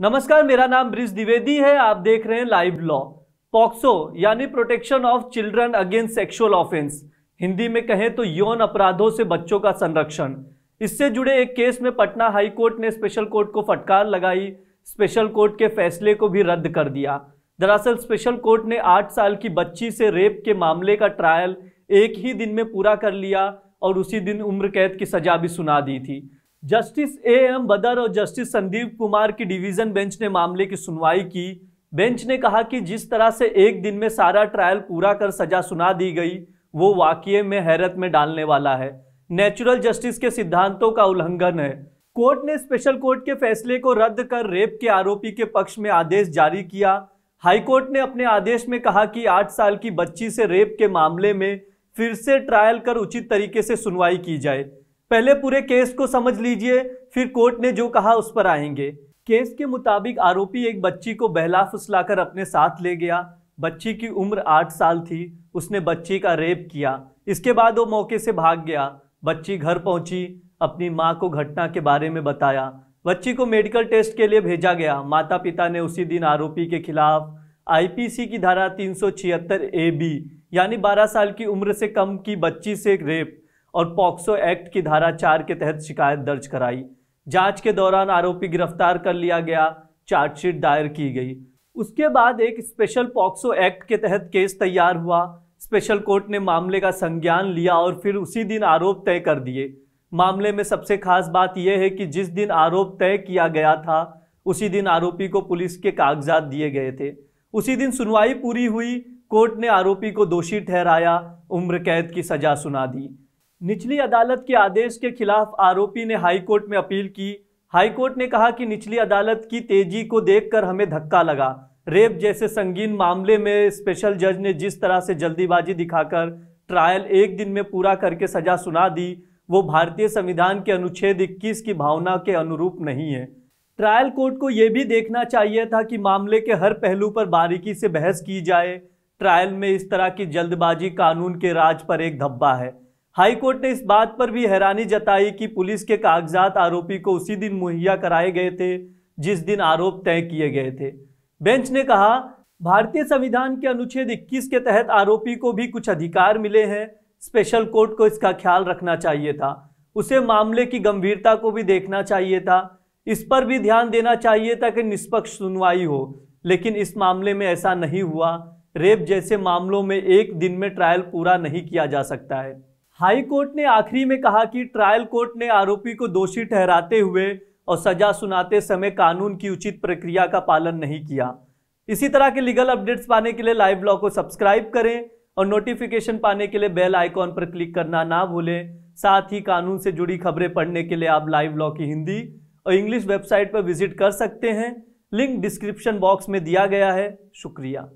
नमस्कार मेरा नाम ब्रिज द्विवेदी है आप देख रहे हैं लाइव लॉ पॉक्सो यानी protection of children against sexual offence Hindi में कहें तो यौन अपराधों से बच्चों का संरक्षण इससे जुड़े एक केस में पटना हाई कोर्ट ने स्पेशल कोर्ट को फटकार लगाई स्पेशल कोर्ट के फैसले को भी रद्द कर दिया दरअसल स्पेशल कोर्ट ने आठ साल की बच्ची से रेप के मामले का ट्रायल एक ही दिन में पूरा कर लिया और उसी दिन उम्र कैद की सजा भी सुना दी थी जस्टिस ए एम बदर और जस्टिस संदीप कुमार की डिवीजन बेंच ने मामले की सुनवाई की बेंच ने कहा कि जिस तरह से एक दिन में सारा ट्रायल पूरा कर सजा सुना दी गई वो वाक्य में हैरत में डालने वाला है नेचुरल जस्टिस के सिद्धांतों का उल्लंघन है कोर्ट ने स्पेशल कोर्ट के फैसले को रद्द कर रेप के आरोपी के पक्ष में आदेश जारी किया हाईकोर्ट ने अपने आदेश में कहा कि आठ साल की बच्ची से रेप के मामले में फिर से ट्रायल कर उचित तरीके से सुनवाई की जाए पहले पूरे केस को समझ लीजिए फिर कोर्ट ने जो कहा उस पर आएंगे केस के मुताबिक आरोपी एक बच्ची को बहला फुसलाकर अपने साथ ले गया बच्ची की उम्र आठ साल थी उसने बच्ची का रेप किया इसके बाद वो मौके से भाग गया बच्ची घर पहुंची अपनी माँ को घटना के बारे में बताया बच्ची को मेडिकल टेस्ट के लिए भेजा गया माता पिता ने उसी दिन आरोपी के खिलाफ आईपीसी की धारा तीन ए बी यानी 12 साल की उम्र से कम की बच्ची से रेप और पॉक्सो एक्ट की धारा चार के तहत शिकायत दर्ज कराई जांच के दौरान आरोपी गिरफ्तार कर लिया गया चार्जशीट दायर की गई उसके बाद एक स्पेशल पॉक्सो एक्ट के तहत केस तैयार हुआ स्पेशल कोर्ट ने मामले का संज्ञान लिया और फिर उसी दिन आरोप तय कर दिए मामले में सबसे खास बात यह है कि जिस दिन आरोप तय किया गया था उसी दिन आरोपी को पुलिस के कागजात दिए गए थे उसी दिन सुनवाई पूरी हुई कोर्ट ने आरोपी को दोषी ठहराया उम्र कैद की सजा सुना दी निचली अदालत के आदेश के खिलाफ आरोपी ने हाईकोर्ट में अपील की हाईकोर्ट ने कहा कि निचली अदालत की तेजी को देखकर हमें धक्का लगा रेप जैसे संगीन मामले में स्पेशल जज ने जिस तरह से जल्दीबाजी दिखाकर ट्रायल एक दिन में पूरा करके सजा सुना दी वो भारतीय संविधान के अनुच्छेद 21 की भावना के अनुरूप नहीं है ट्रायल कोर्ट को यह भी देखना चाहिए था कि मामले के हर पहलू पर बारीकी से बहस की जाए ट्रायल में इस तरह की जल्दबाजी कानून के राज पर एक धब्बा है हाईकोर्ट ने इस बात पर भी हैरानी जताई कि पुलिस के कागजात आरोपी को उसी दिन मुहैया कराए गए थे जिस दिन आरोप तय किए गए थे बेंच ने कहा भारतीय संविधान के अनुच्छेद 21 के तहत आरोपी को भी कुछ अधिकार मिले हैं स्पेशल कोर्ट को इसका ख्याल रखना चाहिए था उसे मामले की गंभीरता को भी देखना चाहिए था इस पर भी ध्यान देना चाहिए था कि निष्पक्ष सुनवाई हो लेकिन इस मामले में ऐसा नहीं हुआ रेप जैसे मामलों में एक दिन में ट्रायल पूरा नहीं किया जा सकता है हाई कोर्ट ने आखिरी में कहा कि ट्रायल कोर्ट ने आरोपी को दोषी ठहराते हुए और सजा सुनाते समय कानून की उचित प्रक्रिया का पालन नहीं किया इसी तरह के लीगल अपडेट्स पाने के लिए लाइव ब्लॉग को सब्सक्राइब करें और नोटिफिकेशन पाने के लिए बेल आइकॉन पर क्लिक करना ना भूलें साथ ही कानून से जुड़ी खबरें पढ़ने के लिए आप लाइव ब्लॉग की हिंदी और इंग्लिश वेबसाइट पर विजिट कर सकते हैं लिंक डिस्क्रिप्शन बॉक्स में दिया गया है शुक्रिया